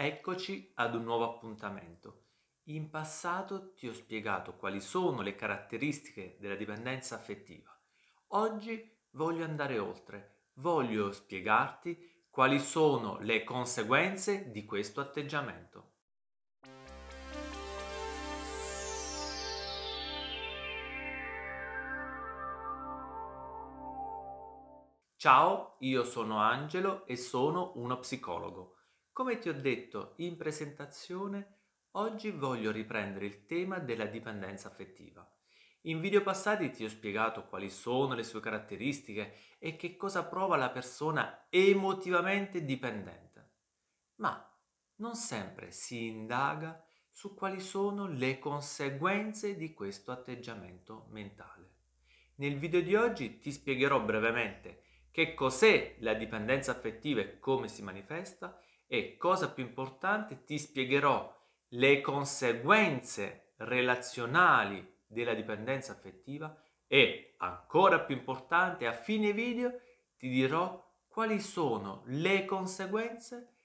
Eccoci ad un nuovo appuntamento. In passato ti ho spiegato quali sono le caratteristiche della dipendenza affettiva. Oggi voglio andare oltre, voglio spiegarti quali sono le conseguenze di questo atteggiamento. Ciao, io sono Angelo e sono uno psicologo. Come ti ho detto in presentazione, oggi voglio riprendere il tema della dipendenza affettiva. In video passati ti ho spiegato quali sono le sue caratteristiche e che cosa prova la persona emotivamente dipendente. Ma non sempre si indaga su quali sono le conseguenze di questo atteggiamento mentale. Nel video di oggi ti spiegherò brevemente che cos'è la dipendenza affettiva e come si manifesta e, cosa più importante, ti spiegherò le conseguenze relazionali della dipendenza affettiva e, ancora più importante, a fine video ti dirò quali sono le conseguenze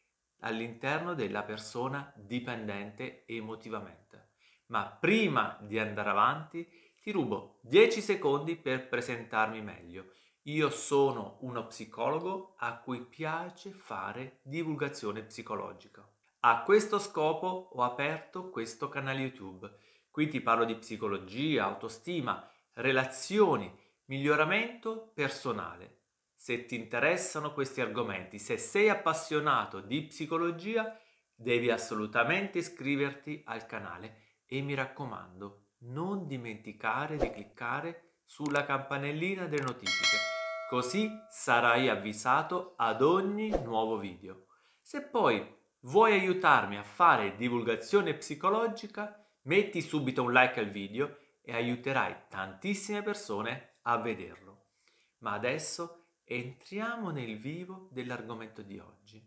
all'interno della persona dipendente emotivamente. Ma prima di andare avanti ti rubo 10 secondi per presentarmi meglio. Io sono uno psicologo a cui piace fare divulgazione psicologica. A questo scopo ho aperto questo canale YouTube. Qui ti parlo di psicologia, autostima, relazioni, miglioramento personale. Se ti interessano questi argomenti, se sei appassionato di psicologia, devi assolutamente iscriverti al canale e mi raccomando, non dimenticare di cliccare sulla campanellina delle notifiche così sarai avvisato ad ogni nuovo video. Se poi vuoi aiutarmi a fare divulgazione psicologica, metti subito un like al video e aiuterai tantissime persone a vederlo. Ma adesso entriamo nel vivo dell'argomento di oggi,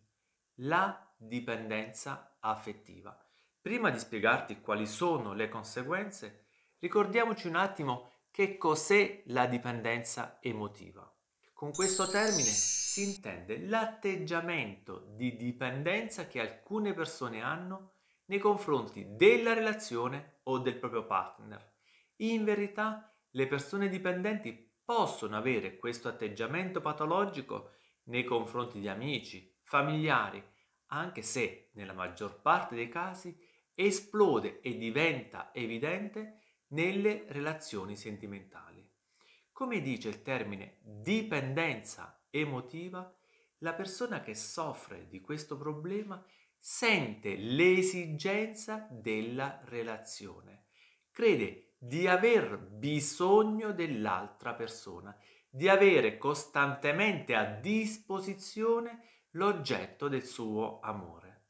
la dipendenza affettiva. Prima di spiegarti quali sono le conseguenze, ricordiamoci un attimo che cos'è la dipendenza emotiva. Con questo termine si intende l'atteggiamento di dipendenza che alcune persone hanno nei confronti della relazione o del proprio partner. In verità, le persone dipendenti possono avere questo atteggiamento patologico nei confronti di amici, familiari, anche se nella maggior parte dei casi esplode e diventa evidente nelle relazioni sentimentali. Come dice il termine dipendenza emotiva, la persona che soffre di questo problema sente l'esigenza della relazione, crede di aver bisogno dell'altra persona, di avere costantemente a disposizione l'oggetto del suo amore.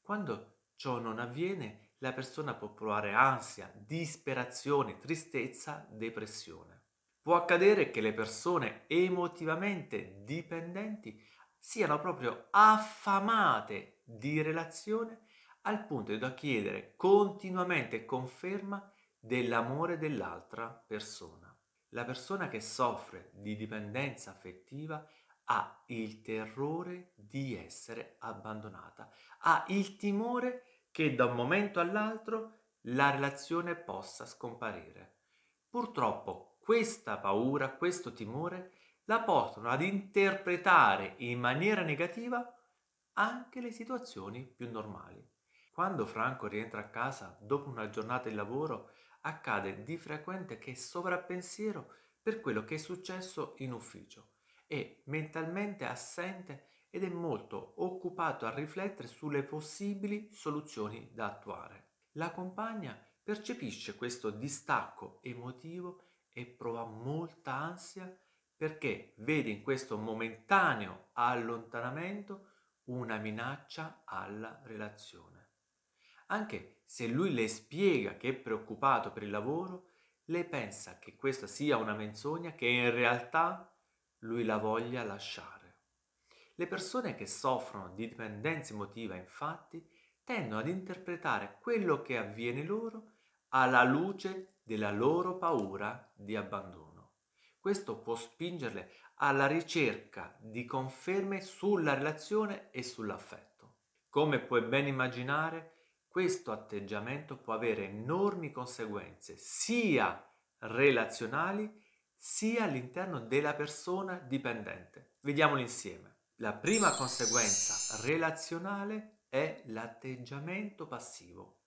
Quando ciò non avviene, la persona può provare ansia, disperazione, tristezza, depressione. Può accadere che le persone emotivamente dipendenti siano proprio affamate di relazione al punto da chiedere continuamente conferma dell'amore dell'altra persona. La persona che soffre di dipendenza affettiva ha il terrore di essere abbandonata, ha il timore che da un momento all'altro la relazione possa scomparire. Purtroppo questa paura, questo timore la portano ad interpretare in maniera negativa anche le situazioni più normali. Quando Franco rientra a casa dopo una giornata di lavoro, accade di frequente che sovrappensiero per quello che è successo in ufficio è mentalmente assente ed è molto occupato a riflettere sulle possibili soluzioni da attuare. La compagna percepisce questo distacco emotivo e prova molta ansia perché vede in questo momentaneo allontanamento una minaccia alla relazione. Anche se lui le spiega che è preoccupato per il lavoro, lei pensa che questa sia una menzogna che in realtà lui la voglia lasciare. Le persone che soffrono di dipendenza emotiva, infatti, tendono ad interpretare quello che avviene loro alla luce della loro paura di abbandono. Questo può spingerle alla ricerca di conferme sulla relazione e sull'affetto. Come puoi ben immaginare, questo atteggiamento può avere enormi conseguenze sia relazionali sia all'interno della persona dipendente. Vediamolo insieme. La prima conseguenza relazionale è l'atteggiamento passivo.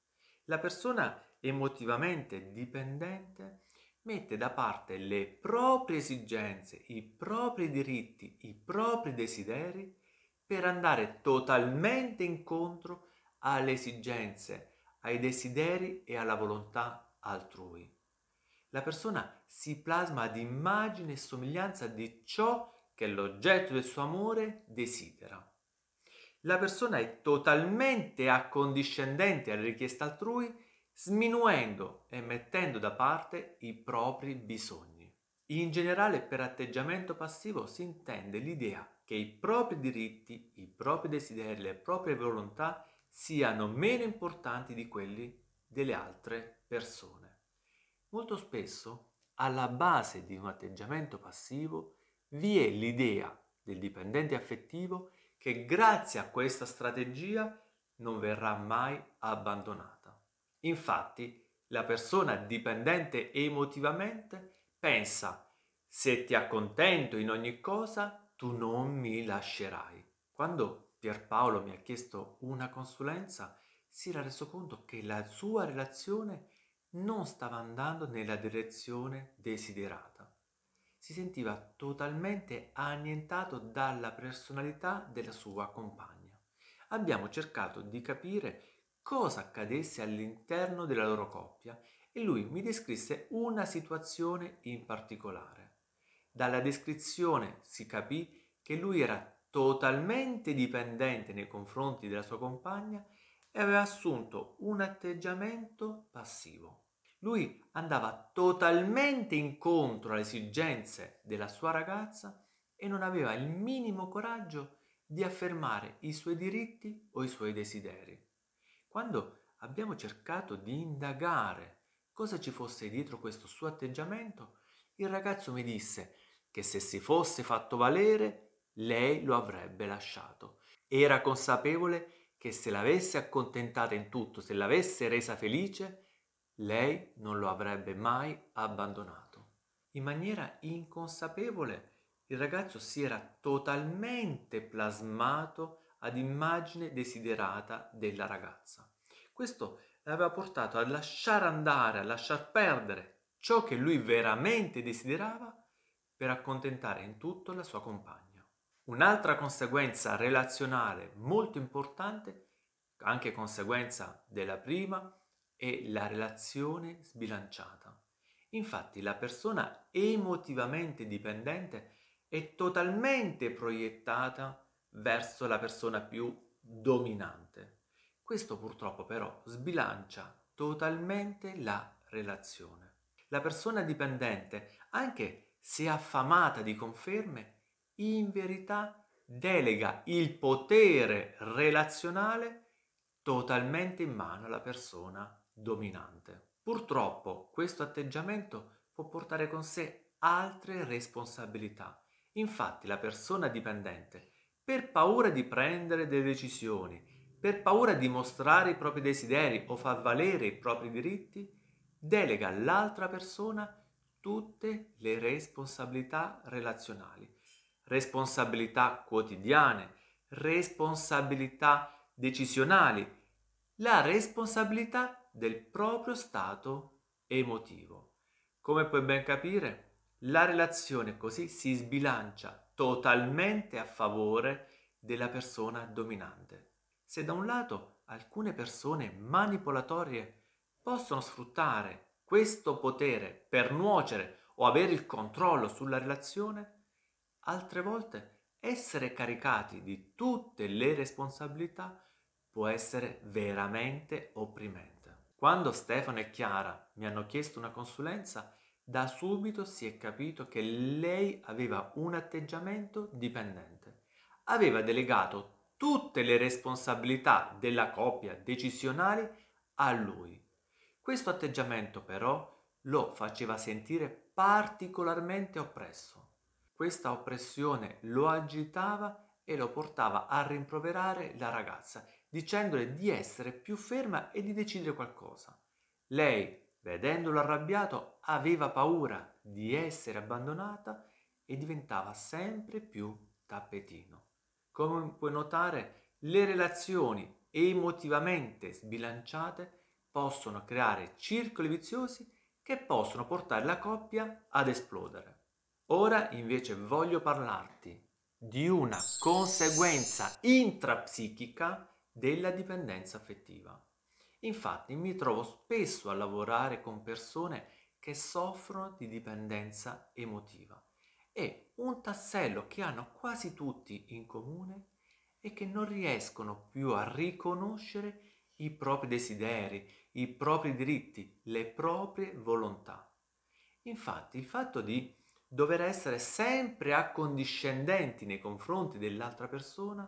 La persona emotivamente dipendente mette da parte le proprie esigenze, i propri diritti, i propri desideri per andare totalmente incontro alle esigenze, ai desideri e alla volontà altrui. La persona si plasma ad immagine e somiglianza di ciò che l'oggetto del suo amore desidera. La persona è totalmente accondiscendente alle richieste altrui sminuendo e mettendo da parte i propri bisogni. In generale per atteggiamento passivo si intende l'idea che i propri diritti, i propri desideri, le proprie volontà siano meno importanti di quelli delle altre persone. Molto spesso alla base di un atteggiamento passivo vi è l'idea del dipendente affettivo che grazie a questa strategia non verrà mai abbandonato. Infatti, la persona dipendente emotivamente pensa se ti accontento in ogni cosa, tu non mi lascerai. Quando Pierpaolo mi ha chiesto una consulenza, si era reso conto che la sua relazione non stava andando nella direzione desiderata. Si sentiva totalmente annientato dalla personalità della sua compagna. Abbiamo cercato di capire cosa accadesse all'interno della loro coppia e lui mi descrisse una situazione in particolare. Dalla descrizione si capì che lui era totalmente dipendente nei confronti della sua compagna e aveva assunto un atteggiamento passivo. Lui andava totalmente incontro alle esigenze della sua ragazza e non aveva il minimo coraggio di affermare i suoi diritti o i suoi desideri quando abbiamo cercato di indagare cosa ci fosse dietro questo suo atteggiamento, il ragazzo mi disse che se si fosse fatto valere, lei lo avrebbe lasciato. Era consapevole che se l'avesse accontentata in tutto, se l'avesse resa felice, lei non lo avrebbe mai abbandonato. In maniera inconsapevole, il ragazzo si era totalmente plasmato ad immagine desiderata della ragazza. Questo l'aveva portato a lasciare andare, a lasciar perdere ciò che lui veramente desiderava per accontentare in tutto la sua compagna. Un'altra conseguenza relazionale molto importante, anche conseguenza della prima, è la relazione sbilanciata. Infatti la persona emotivamente dipendente è totalmente proiettata verso la persona più dominante. Questo purtroppo però sbilancia totalmente la relazione. La persona dipendente, anche se affamata di conferme, in verità delega il potere relazionale totalmente in mano alla persona dominante. Purtroppo questo atteggiamento può portare con sé altre responsabilità. Infatti la persona dipendente per paura di prendere delle decisioni, per paura di mostrare i propri desideri o far valere i propri diritti, delega all'altra persona tutte le responsabilità relazionali, responsabilità quotidiane, responsabilità decisionali, la responsabilità del proprio stato emotivo. Come puoi ben capire, la relazione così si sbilancia totalmente a favore della persona dominante. Se da un lato alcune persone manipolatorie possono sfruttare questo potere per nuocere o avere il controllo sulla relazione, altre volte essere caricati di tutte le responsabilità può essere veramente opprimente. Quando Stefano e Chiara mi hanno chiesto una consulenza, da subito si è capito che lei aveva un atteggiamento dipendente. Aveva delegato tutte le responsabilità della coppia decisionali a lui. Questo atteggiamento però lo faceva sentire particolarmente oppresso. Questa oppressione lo agitava e lo portava a rimproverare la ragazza, dicendole di essere più ferma e di decidere qualcosa. Lei vedendolo arrabbiato, aveva paura di essere abbandonata e diventava sempre più tappetino. Come puoi notare, le relazioni emotivamente sbilanciate possono creare circoli viziosi che possono portare la coppia ad esplodere. Ora invece voglio parlarti di una conseguenza intrapsichica della dipendenza affettiva. Infatti mi trovo spesso a lavorare con persone che soffrono di dipendenza emotiva e un tassello che hanno quasi tutti in comune è che non riescono più a riconoscere i propri desideri, i propri diritti, le proprie volontà. Infatti il fatto di dover essere sempre accondiscendenti nei confronti dell'altra persona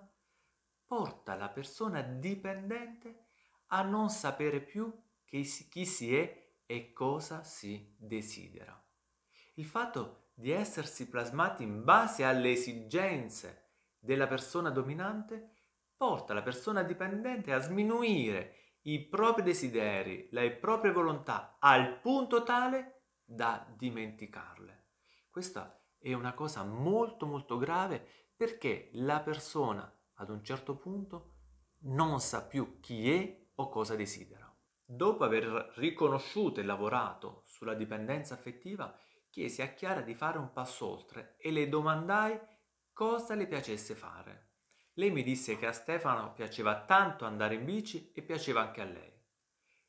porta la persona dipendente a non sapere più chi si, chi si è e cosa si desidera. Il fatto di essersi plasmati in base alle esigenze della persona dominante porta la persona dipendente a sminuire i propri desideri, le proprie volontà al punto tale da dimenticarle. Questa è una cosa molto molto grave perché la persona ad un certo punto non sa più chi è o cosa desidera. Dopo aver riconosciuto e lavorato sulla dipendenza affettiva, chiesi a Chiara di fare un passo oltre e le domandai cosa le piacesse fare. Lei mi disse che a Stefano piaceva tanto andare in bici e piaceva anche a lei.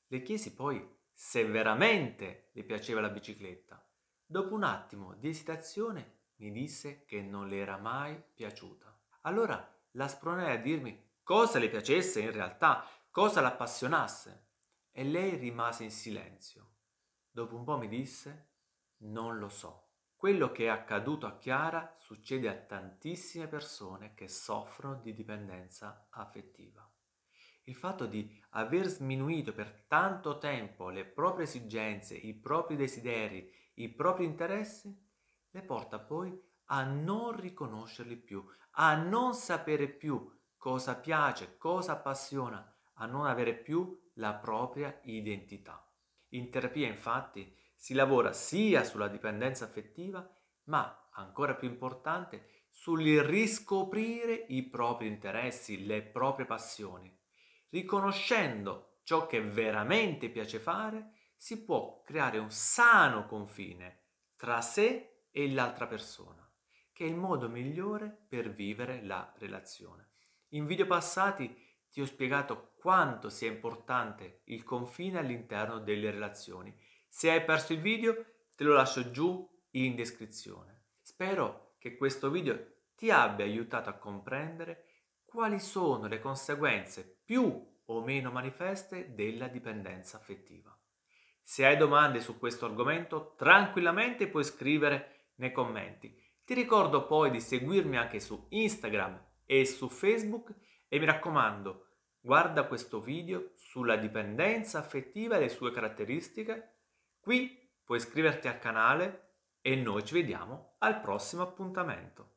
Le chiesi poi se veramente le piaceva la bicicletta. Dopo un attimo di esitazione mi disse che non le era mai piaciuta. Allora la spronai a dirmi cosa le piacesse in realtà, cosa l'appassionasse e lei rimase in silenzio. Dopo un po' mi disse, non lo so. Quello che è accaduto a Chiara succede a tantissime persone che soffrono di dipendenza affettiva. Il fatto di aver sminuito per tanto tempo le proprie esigenze, i propri desideri, i propri interessi, le porta poi a non riconoscerli più, a non sapere più cosa piace, cosa appassiona, a non avere più la propria identità. In terapia infatti si lavora sia sulla dipendenza affettiva, ma ancora più importante sul riscoprire i propri interessi, le proprie passioni. Riconoscendo ciò che veramente piace fare, si può creare un sano confine tra sé e l'altra persona, che è il modo migliore per vivere la relazione. In video passati ti ho spiegato quanto sia importante il confine all'interno delle relazioni. Se hai perso il video, te lo lascio giù in descrizione. Spero che questo video ti abbia aiutato a comprendere quali sono le conseguenze più o meno manifeste della dipendenza affettiva. Se hai domande su questo argomento, tranquillamente puoi scrivere nei commenti. Ti ricordo poi di seguirmi anche su Instagram e su Facebook e mi raccomando, guarda questo video sulla dipendenza affettiva e le sue caratteristiche. Qui puoi iscriverti al canale e noi ci vediamo al prossimo appuntamento.